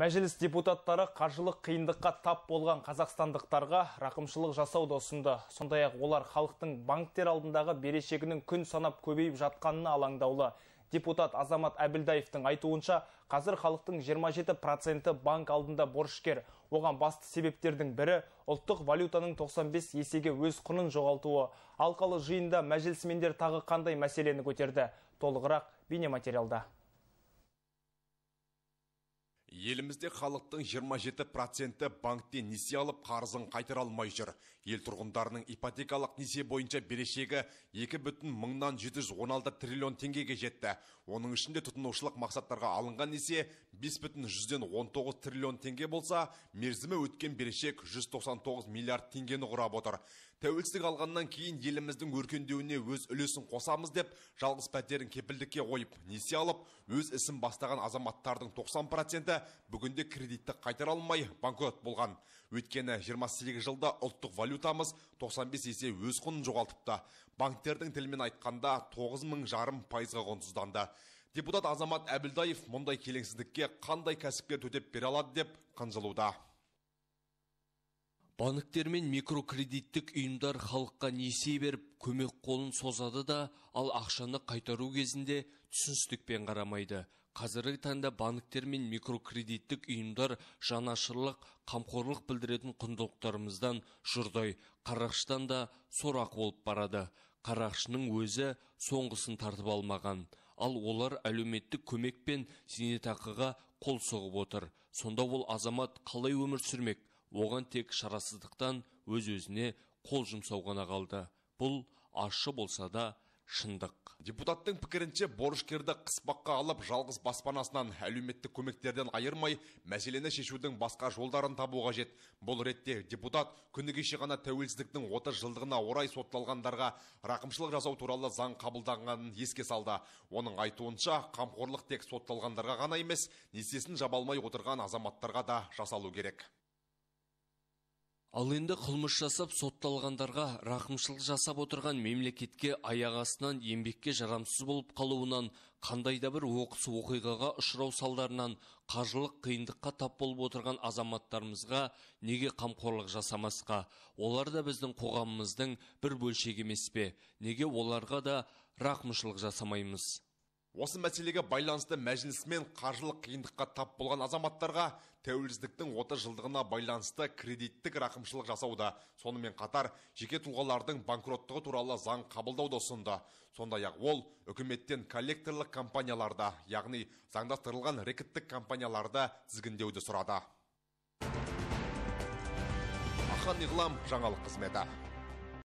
Мәжіліс депутаттары қаржылық қиындыққа тап болған қазақстандықтарға рақымшылық жасауды ұсынды. Сондай-ақ олар халықтың банктер алдындағы берешегінің күн санап көбейіп жатқанына алаңдаулы. Депутат Азамат Әбілдаевтың айтуынша, қазір халықтың 27 банк алдында борышкер. Оған басты себептердің бірі ұлттық валютаның 95 есеге өз құнын жоғалтуы. Алқалы жиында мәжілісмендер тағы қандай мәселені көтерді. Толығырақ бейнематериалда елімізде халықтың 27 проценті банктен несие алып қарызын қайтара алмай жүр ел тұрғындарының ипотекалық несие бойынша берешегі екі бүтін мыңнан жеті триллион теңгеге жетті оның ішінде тұтынушылық мақсаттарға алынған несие бес бүтін жүзден он триллион теңге болса мерзімі өткен берешек 199 миллиард теңгені құрап отыр тәуелсіздік алғаннан кейін еліміздің өркендеуіне өз үлесін қосамыз деп жалғыз пәтерін кепілдікке қойып несие алып өз ісін бастаған азаматтардың 90 проценті бүгінде кредитті қайтара алмай банкрот болған өйткені 28 жылда ұлттық валютамыз 95 есе өз құнын жоғалтыпты банктердің тілімен айтқанда 9 мың жарым пайызға құнсызданды депутат азамат әбілдаев мұндай келеңсіздікке қандай кәсіпкер төтеп бере алады деп қынжылуда банктер мен микрокредиттік ұйымдар халыққа несие беріп көмек қолын созады да ал ақшаны қайтару кезінде түсіністікпен қарамайды қазіргі таңда банктер мен микрокредиттік ұйымдар жанашырлық қамқорлық білдіретін құндылықтарымыздан жұрдай қарақшыдан да сорақ болып барады қарақшының өзі соңғысын тартып алмаған ал олар әлеуметтік көмек пен қол соғып отыр сонда ол азамат қалай өмір сүрмек оған тек шарасыздықтан өз өзіне қол жұмсау ғана қалды бұл ашы болса да шындық депутаттың пікірінше борышкерді қыспаққа алып жалғыз баспанасынан әлеуметтік көмектерден айырмай мәселені шешудің басқа жолдарын табу қажет бұл ретте депутат күні кеше ғана тәуелсіздіктің отыз жылдығына орай сотталғандарға рақымшылық жасау туралы заң қабылданғанын еске салды оның айтуынша қамқорлық тек сотталғандарға ғана емес несиесін жаба алмай отырған азаматтарға да жасалу керек Ал енді қылмыс жасап сотталғандарға рақымшылық жасап отырған мемлекетке аяқ астынан еңбекке жарамсыз болып қалуынан қандай да бір оқыс оқиғаға ұшырау салдарынан қаржылық қиындыққа тап болып отырған азаматтарымызға неге қамқорлық жасамасқа олар да біздің қоғамымыздың бір бөлшегі емес пе неге оларға да рақымшылық жасамаймыз осы мәселеге байланысты мәжілісмен қаржылық қиындыққа тап болған азаматтарға тәуелсіздіктің 30 жылдығына байланысты кредиттік рақымшылық жасауда сонымен қатар жеке тұлғалардың банкроттығы туралы заң қабылдауды ұсынды сондай ақ ол үкіметтен коллекторлық компанияларда яғни заңдастырылған рекеттік компанияларда тізгіндеуді сұрады ахан иғлам жаңалық қызметі